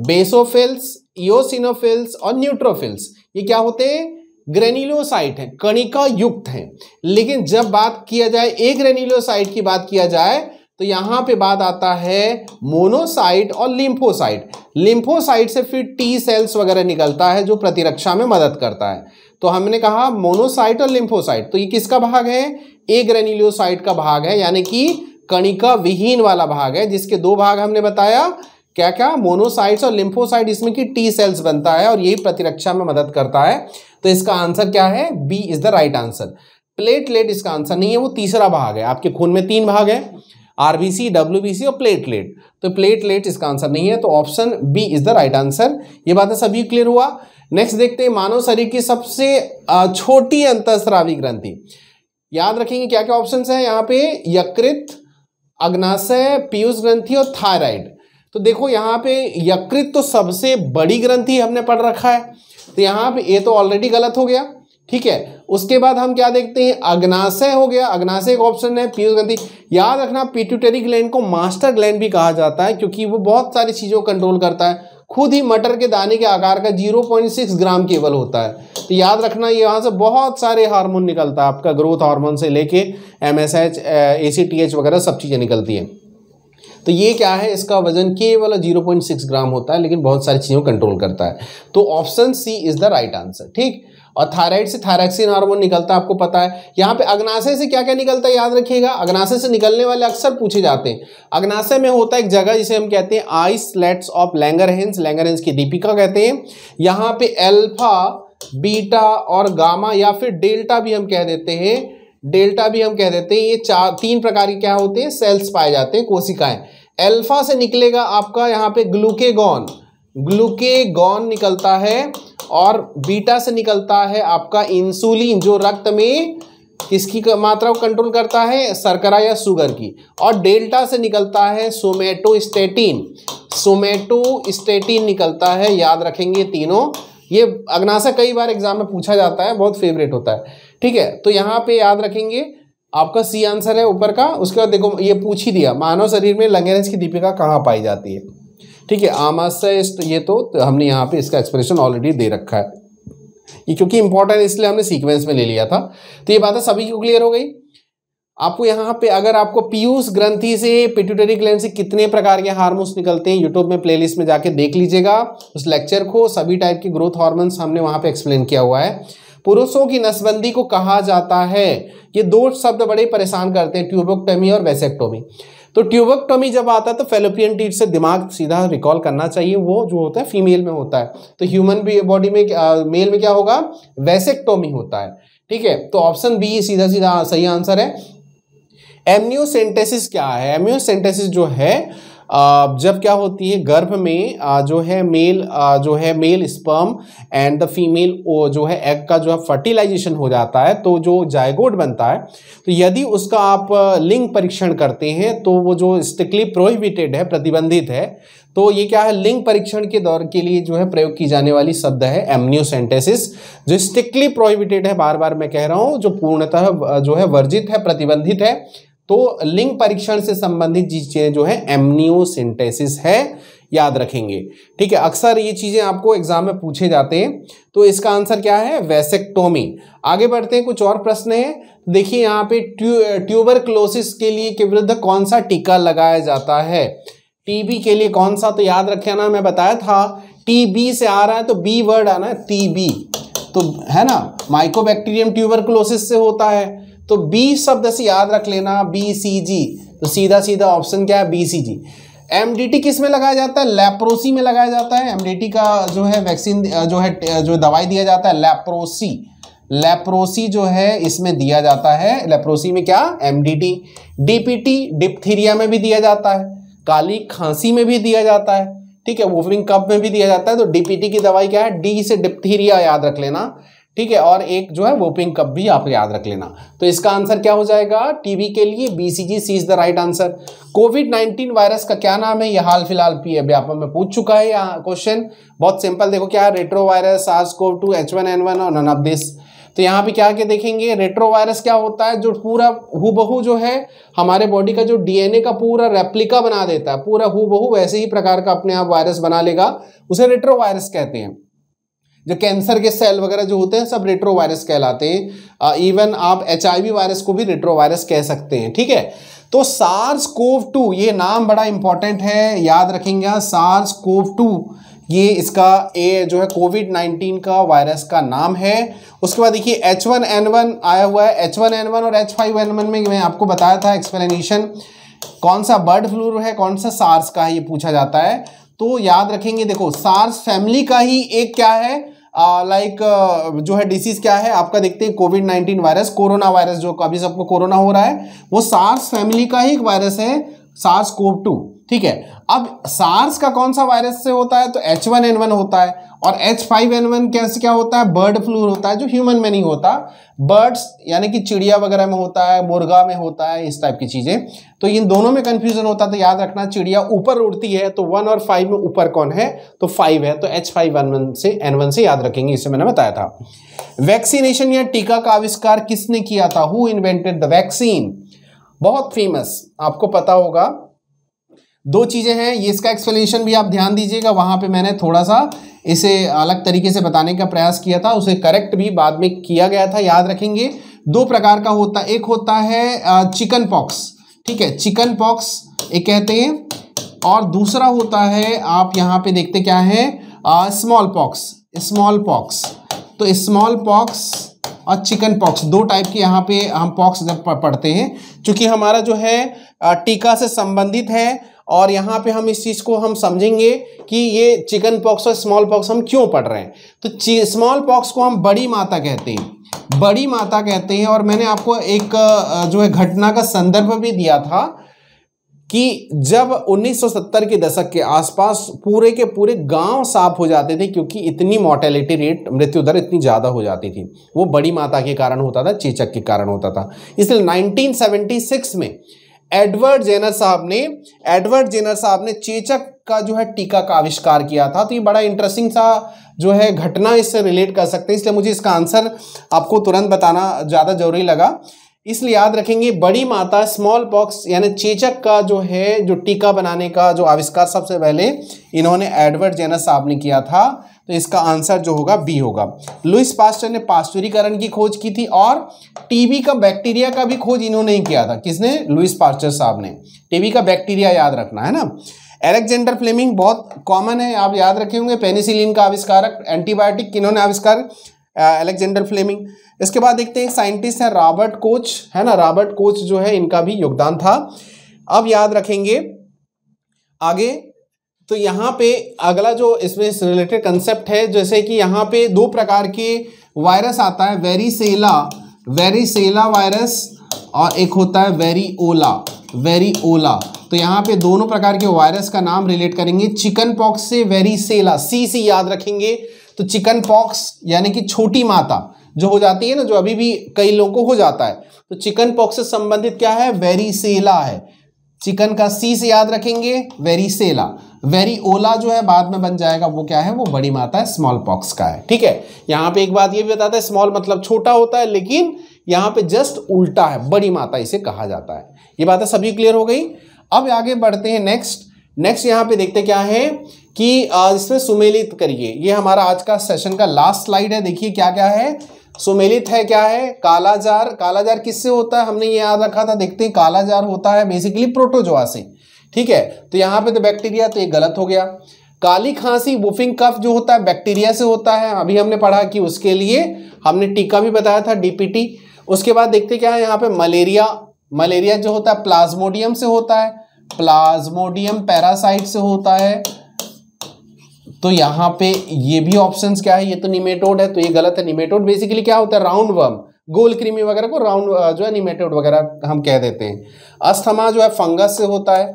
बेसोफिल्स इोसिनोफिल्स और न्यूट्रोफिल्स ये क्या होते हैं ग्रेनिलोसाइट है कणिका युक्त है लेकिन जब बात किया जाए एक ग्रेन्यूलोसाइट की बात किया जाए तो यहाँ पे बात आता है मोनोसाइट और लिम्फोसाइट लिम्फोसाइट से फिर टी सेल्स वगैरह निकलता है जो प्रतिरक्षा में मदद करता है तो हमने कहा मोनोसाइट और लिम्फोसाइट तो ये किसका भाग है ए ग्रेन्यूलोसाइट का भाग है यानी कि कणिका विहीन वाला भाग है जिसके दो भाग हमने बताया क्या क्या मोनोसाइट्स और लिम्फोसाइट इसमें की टी सेल्स बनता है और यही प्रतिरक्षा में मदद करता है तो इसका आंसर क्या है B is the right answer platelet इसका आंसर नहीं है वो तीसरा भाग है आपके खून में तीन भाग है आरबीसी डब्ल्यू और प्लेटलेट तो प्लेटलेट इसका आंसर नहीं है तो option B is the right answer ये बात है सभी क्लियर हुआ नेक्स्ट देखते हैं मानव शरीर की सबसे छोटी अंतस्रावी ग्रंथि याद रखेंगे क्या क्या ऑप्शन है यहाँ पे यकृत अग्नाशय पीयूष ग्रंथि और थायराइड तो देखो यहाँ पे यकृत तो सबसे बड़ी ग्रंथि हमने पढ़ रखा है तो यहाँ पे ये तो ऑलरेडी गलत हो गया ठीक है उसके बाद हम क्या देखते हैं अग्नाशय हो गया अग्नाशय एक ऑप्शन है पीयूष ग्रंथि याद रखना पिट्यूटरी ग्लैंड को मास्टर ग्लैंड भी कहा जाता है क्योंकि वो बहुत सारी चीज़ों को कंट्रोल करता है खुद ही मटर के दाने के आकार का 0.6 ग्राम केवल होता है तो याद रखना ये यहाँ से बहुत सारे हार्मोन निकलता है आपका ग्रोथ हार्मोन से लेके M S H A C T H वगैरह सब चीज़ें निकलती हैं तो ये क्या है इसका वजन केवल 0.6 ग्राम होता है लेकिन बहुत सारी चीज़ों कंट्रोल करता है तो option C is the right answer ठीक और थायराइड से थायरक्सिन हार्मोन निकलता है आपको पता है यहाँ पे अग्नाशय से क्या क्या निकलता है याद रखिएगा अग्नाशय से निकलने वाले अक्सर पूछे जाते हैं अग्नाशय में होता है एक जगह जिसे हम कहते हैं islets of Langer Langer Langerhans की दीपिका कहते हैं यहाँ पे एल्फा बीटा और गामा या फिर डेल्टा भी हम कह देते हैं डेल्टा भी हम कह देते हैं ये चार तीन प्रकार के क्या होते हैं सेल्स पाए जाते हैं कोशिकाएं अल्फा से निकलेगा आपका यहाँ पे ग्लूकेगॉन ग्लूकेगॉन निकलता है और बीटा से निकलता है आपका इंसुलिन जो रक्त में किसकी मात्रा को कंट्रोल करता है सरकरा या शुगर की और डेल्टा से निकलता है स्टेटिन सोमेटो स्टेटिन निकलता है याद रखेंगे तीनों ये अग्नाशा कई बार एग्जाम में पूछा जाता है बहुत फेवरेट होता है ठीक है तो यहाँ पे याद रखेंगे आपका सी आंसर है ऊपर का उसके बाद देखो ये पूछ ही दिया मानव शरीर में लंगेरेंस की दीपिका कहाँ पाई जाती है ठीक है आमाशय ये तो, तो हमने यहाँ पे इसका एक्सप्रेशन ऑलरेडी दे रखा है ये क्योंकि इंपॉर्टेंट इसलिए हमने सीक्वेंस में ले लिया था तो ये बात है सभी को क्लियर हो गई आपको यहाँ पे अगर आपको पीयूष ग्रंथि से पिट्यूटरी ग्लैंड से कितने प्रकार के हार्मोन्स निकलते हैं यूट्यूब में प्लेलिस्ट में जाके देख लीजिएगा उस लेक्चर को सभी टाइप के ग्रोथ हार्मोन्स हमने वहाँ पे एक्सप्लेन किया हुआ है पुरुषों की नसबंदी को कहा जाता है ये दो शब्द बड़े परेशान करते हैं ट्यूबोक्टोमी और वेसेक्टोमी तो ट्यूबोक्टोमी जब आता है तो फेलोपियन टीट से दिमाग सीधा रिकॉल करना चाहिए वो जो होता है फीमेल में होता है तो ह्यूमन बॉडी में मेल में क्या होगा वेसेक्टोमी होता है ठीक है तो ऑप्शन बी सीधा सीधा सही आंसर है एम्यूसेंटेसिस क्या है एम्योसेंटेसिस जो है जब क्या होती है गर्भ में जो है मेल जो है male sperm and the female जो है एग का जो है फर्टिलाइजेशन हो जाता है तो जो जायगोड बनता है तो यदि उसका आप लिंग परीक्षण करते हैं तो वो जो स्ट्रिक्टली प्रोहिबिटेड है प्रतिबंधित है तो ये क्या है लिंग परीक्षण के दौर के लिए जो है प्रयोग की जाने वाली शब्द है एमनियोसेंटेसिस जो स्ट्रिक्टली प्रोहिबिटेड है बार बार मैं कह रहा हूँ जो पूर्णतः जो है वर्जित है प्रतिबंधित है तो लिंग परीक्षण से संबंधित चीजें जो है एमनियोसिंटेसिस है याद रखेंगे ठीक है अक्सर ये चीज़ें आपको एग्जाम में पूछे जाते हैं तो इसका आंसर क्या है वैसेक्टोमी आगे बढ़ते हैं कुछ और प्रश्न है देखिए यहाँ पे ट्यू ट्यूबर क्लोसिस के लिए के विरुद्ध कौन सा टीका लगाया जाता है टीबी के लिए कौन सा तो याद ना मैं बताया था टीबी से आ रहा है तो बी वर्ड आना है टीबी तो है ना माइकोबैक्टीरियम ट्यूबर क्लोसिस से होता है तो बी शब्द से याद रख लेना बी सी जी तो सीधा सीधा ऑप्शन क्या है B C G M D T किस में लगाया जाता है लेप्रोसी में लगाया जाता है एम डी टी का जो है वैक्सीन जो है जो दवाई दिया जाता है लेप्रोसी लेप्रोसी जो है इसमें दिया जाता है लेप्रोसी में क्या M D T D P T diphtheria में भी दिया जाता है काली खांसी में भी दिया जाता है ठीक है वोफरिंग कप में भी दिया जाता है तो डीपीटी की दवाई क्या है डी से डिप्थीरिया याद रख लेना ठीक है और एक जो है वो पिंग कप भी आप याद रख लेना तो इसका आंसर क्या हो जाएगा टीबी के लिए BCG C is the right answer covid 19 virus का क्या नाम है यह हाल फिलहाल पी व्यापम में पूछ चुका है यहाँ क्वेश्चन बहुत सिंपल देखो क्या रेट्रो वायरस आज को to H one N one और नन ऑफ दिस तो यहाँ पे क्या के देखेंगे रेट्रो वायरस क्या होता है जो पूरा हु बहू जो है हमारे बॉडी का जो डीएनए का पूरा रेप्लिका बना देता है पूरा हु बहु वैसे ही प्रकार का अपने आप वायरस बना लेगा उसे रेट्रो वायरस कहते हैं जो कैंसर के सेल वगैरह जो होते हैं सब रेट्रोवायरस कहलाते हैं इवन आप एच वायरस को भी रेट्रोवायरस कह सकते हैं ठीक है तो सार्स कोव टू ये नाम बड़ा इंपॉर्टेंट है याद रखेंगे सार्स कोव टू ये इसका ए जो है कोविड नाइन्टीन का वायरस का नाम है उसके बाद देखिए एच वन एन वन आया हुआ है एच वन एन वन और एच फाइव एन वन में मैं आपको बताया था एक्सप्लेनेशन कौन सा बर्ड फ्लू है कौन सा सार्स का है ये पूछा जाता है तो याद रखेंगे देखो सार्स फैमिली का ही एक क्या है लाइक जो है डिसीज क्या है आपका देखते हैं covid nineteen virus corona virus जो अभी सबको कोरोना हो रहा है वो सार्स फैमिली का ही एक वायरस है सार्स कोव टू ठीक है अब सार्स का कौन सा वायरस से होता है तो एच वन एन वन होता है और एच फाइव एन वन कैसे क्या होता है बर्ड फ्लू होता है जो ह्यूमन में नहीं होता बर्ड्स यानी कि चिड़िया वगैरह में होता है मुर्गा में होता है इस टाइप की चीज़ें तो इन दोनों में कंफ्यूजन होता तो याद रखना चिड़िया ऊपर उड़ती है तो वन और फाइव में ऊपर कौन है तो फाइव है तो एच फाइव वन से एन वन से याद रखेंगे इसे मैंने बताया था वैक्सीनेशन या टीका का आविष्कार किसने किया था हु इन्वेंटेड द वैक्सीन बहुत फेमस आपको पता होगा दो चीज़ें हैं ये इसका एक्सप्लेनेशन भी आप ध्यान दीजिएगा वहां पे मैंने थोड़ा सा इसे अलग तरीके से बताने का प्रयास किया था उसे करेक्ट भी बाद में किया गया था याद रखेंगे दो प्रकार का होता एक होता है चिकन पॉक्स ठीक है चिकन पॉक्स एक कहते हैं और दूसरा होता है आप यहाँ पे देखते क्या है स्मॉल पॉक्स स्मॉल पॉक्स तो स्मॉल पॉक्स और चिकन पॉक्स दो टाइप के यहाँ पे हम पॉक्स जब पढ़ते हैं क्योंकि हमारा जो है टीका से संबंधित है और यहाँ पे हम इस चीज़ को हम समझेंगे कि ये चिकन पॉक्स और स्मॉल पॉक्स हम क्यों पढ़ रहे हैं तो स्मॉल पॉक्स को हम बड़ी माता कहते हैं बड़ी माता कहते हैं और मैंने आपको एक जो है घटना का संदर्भ भी दिया था कि जब 1970 के दशक के आसपास पूरे के पूरे गांव साफ हो जाते थे क्योंकि इतनी मोर्टेलिटी रेट मृत्यु दर इतनी ज़्यादा हो जाती थी वो बड़ी माता के कारण होता था चेचक के कारण होता था इसलिए 1976 में एडवर्ड जेनर साहब ने एडवर्ड जेनर साहब ने चेचक का जो है टीका का आविष्कार किया था तो ये बड़ा इंटरेस्टिंग सा जो है घटना इससे रिलेट कर सकते हैं इसलिए मुझे इसका आंसर आपको तुरंत बताना ज़्यादा जरूरी लगा इसलिए याद रखेंगे बड़ी माता स्मॉल पॉक्स यानी चेचक का जो है जो टीका बनाने का जो आविष्कार सबसे पहले इन्होंने एडवर्ड जेनर साहब ने किया था तो इसका आंसर जो होगा बी होगा लुइस पास्टर ने पास्टुरीकरण की खोज की थी और टीबी का बैक्टीरिया का भी खोज इन्होंने ही किया था किसने लुइस पास्टर साहब ने टीबी का बैक्टीरिया याद रखना है ना एलेक्जेंडर फ्लेमिंग बहुत कॉमन है आप याद रखे होंगे पेनिसिलिन का आविष्कारक एंटीबायोटिक किन्होंने आविष्कार एलेक्जेंडर फ्लेमिंग इसके बाद देखते हैं साइंटिस्ट है रॉबर्ट कोच है ना रॉबर्ट कोच जो है इनका भी योगदान था अब याद रखेंगे आगे तो यहाँ पे अगला जो इसमें इस रिलेटेड कंसेप्ट है जैसे कि यहाँ पे दो प्रकार के वायरस आता है varicella varicella virus और एक होता है वेरी ओला वेरी ओला तो यहाँ पे दोनों प्रकार के वायरस का नाम रिलेट करेंगे चिकन पॉक्स से वेरी सेला सी सी याद रखेंगे तो चिकन पॉक्स यानी कि छोटी माता जो हो जाती है ना जो अभी भी कई लोगों को हो जाता है तो चिकन पॉक्स से संबंधित क्या है वेरीसेला है चिकन का सी से याद रखेंगे वेरी सेला वेरीओला जो है बाद में बन जाएगा वो क्या है वो बड़ी माता है स्मॉल पॉक्स का है ठीक है यहां पे एक बात ये भी बताता है स्मॉल मतलब छोटा होता है लेकिन यहाँ पे जस्ट उल्टा है बड़ी माता इसे कहा जाता है ये है सभी क्लियर हो गई अब आगे बढ़ते हैं नेक्स्ट नेक्स्ट यहां पे देखते क्या है कि इसमें सुमेलित करिए ये हमारा आज का सेशन का लास्ट स्लाइड है देखिए क्या क्या है सुमेलित है क्या है कालाजार कालाजार किससे होता है हमने ये याद रखा था देखते हैं कालाजार होता है बेसिकली प्रोटोजोआ से ठीक है तो यहां पे तो बैक्टीरिया तो ये गलत हो गया काली खांसी वुफिंग कफ जो होता है बैक्टीरिया से होता है अभी हमने पढ़ा कि उसके लिए हमने टीका भी बताया था डीपीटी उसके बाद देखते क्या है यहाँ पे मलेरिया मलेरिया जो होता है प्लाज्मोडियम से होता है प्लाज्मोडियम पैरासाइट से होता है तो यहां पे ये भी ऑप्शन क्या है ये तो निमेटोड है तो ये गलत है निमेटोड बेसिकली क्या होता है राउंड वर्म गोल क्रीमी वगैरह को राउंड जो है निमेटोड वगैरह हम कह देते हैं अस्थमा जो है फंगस से होता है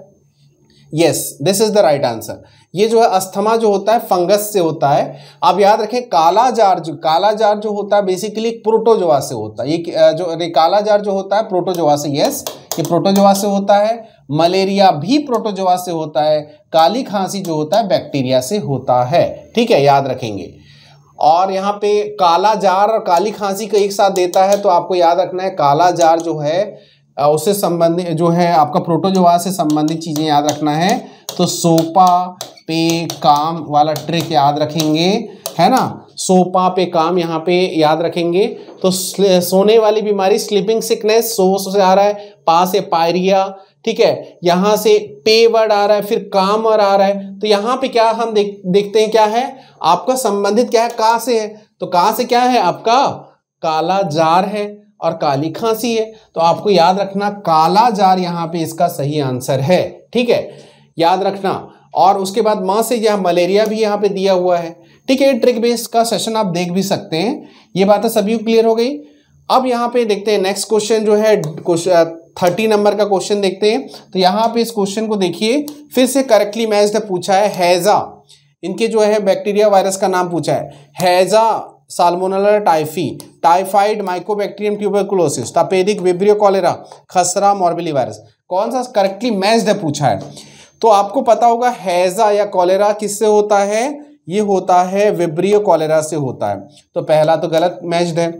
yes this is the right answer ये जो है अस्थमा जो होता है फंगस से होता है आप याद रखें काला जार जो काला जार जो होता है बेसिकली प्रोटोजोआ से होता है ये जो काला जार जो होता है प्रोटोजोआ से यस ये प्रोटोजोआ से होता है मलेरिया भी प्रोटोजोआ से होता है काली खांसी जो होता है बैक्टीरिया से होता है ठीक है याद रखेंगे और यहाँ पे काला जार और काली खांसी को एक साथ देता है तो आपको याद रखना है काला जार जो है उससे संबंधित जो है आपका प्रोटोजोआ से संबंधित चीज़ें याद रखना है तो सोपा पे काम वाला ट्रिक याद रखेंगे है ना सोपा पे काम यहाँ पे याद रखेंगे तो सोने वाली बीमारी स्लीपिंग सिकनेस सो से आ रहा है पा से पायरिया ठीक है यहाँ से पे वर्ड आ रहा है फिर काम वर्ड आ रहा है तो यहाँ पे क्या हम देख देखते हैं क्या है आपका संबंधित क्या है का से है तो का से क्या है आपका काला जार है और काली खांसी है तो आपको याद रखना काला जार यहाँ पे इसका सही आंसर है ठीक है याद रखना और उसके बाद माँ से यह मलेरिया भी यहाँ पे दिया हुआ है ठीक है ट्रिक बेस का सेशन आप देख भी सकते हैं ये बातें सभी क्लियर हो गई अब यहाँ पे देखते हैं नेक्स्ट क्वेश्चन जो है थर्टी नंबर uh, का क्वेश्चन देखते हैं तो यहाँ पे इस क्वेश्चन को देखिए फिर से करेक्टली मैच पूछा है हैजा इनके जो है बैक्टीरिया वायरस का नाम पूछा है हैजा salmonella typhi typhoid mycobacterium tuberculosis तपेदिक विब्रियो कॉलेरा खसरा मॉर्बिली वायरस कौन सा करेक्टली मैच्ड है पूछा है तो आपको पता होगा हैज़ा या कॉलेरा किससे होता है ये होता है विब्रियो कॉलेरा से होता है तो पहला तो गलत मैच्ड है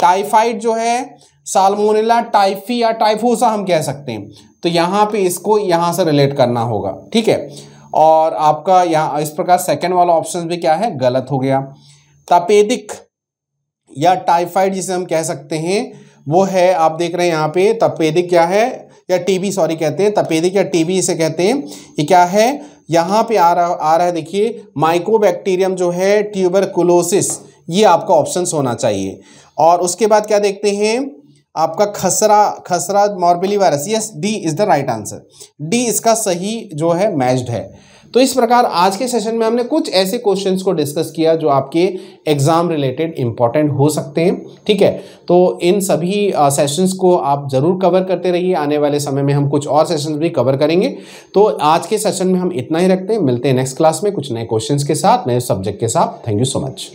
टाइफाइड जो है साल्मोनेला टाइफी या टाइफोसा हम कह सकते हैं तो यहाँ पे इसको यहाँ से रिलेट करना होगा ठीक है और आपका यहाँ इस प्रकार सेकंड वाला ऑप्शन भी क्या है गलत हो गया तपेदिक या टाइफाइड जिसे हम कह सकते हैं वो है आप देख रहे हैं यहाँ पे तपेदिक क्या है या टीबी सॉरी कहते हैं तपेदिक या टीबी इसे कहते हैं ये क्या है यहाँ पे आ रहा आ रहा है देखिए माइकोबैक्टीरियम जो है ट्यूबरकुलोसिस ये आपका ऑप्शन होना चाहिए और उसके बाद क्या देखते हैं आपका खसरा खसरा morbilli virus yes D is the right answer D इसका सही जो है मैच्ड है तो इस प्रकार आज के सेशन में हमने कुछ ऐसे क्वेश्चन को डिस्कस किया जो आपके एग्जाम रिलेटेड इंपॉर्टेंट हो सकते हैं ठीक है तो इन सभी सेशंस को आप जरूर कवर करते रहिए आने वाले समय में हम कुछ और सेशंस भी कवर करेंगे तो आज के सेशन में हम इतना ही रखते हैं मिलते हैं नेक्स्ट क्लास में कुछ नए क्वेश्चन के साथ नए सब्जेक्ट के साथ थैंक यू सो मच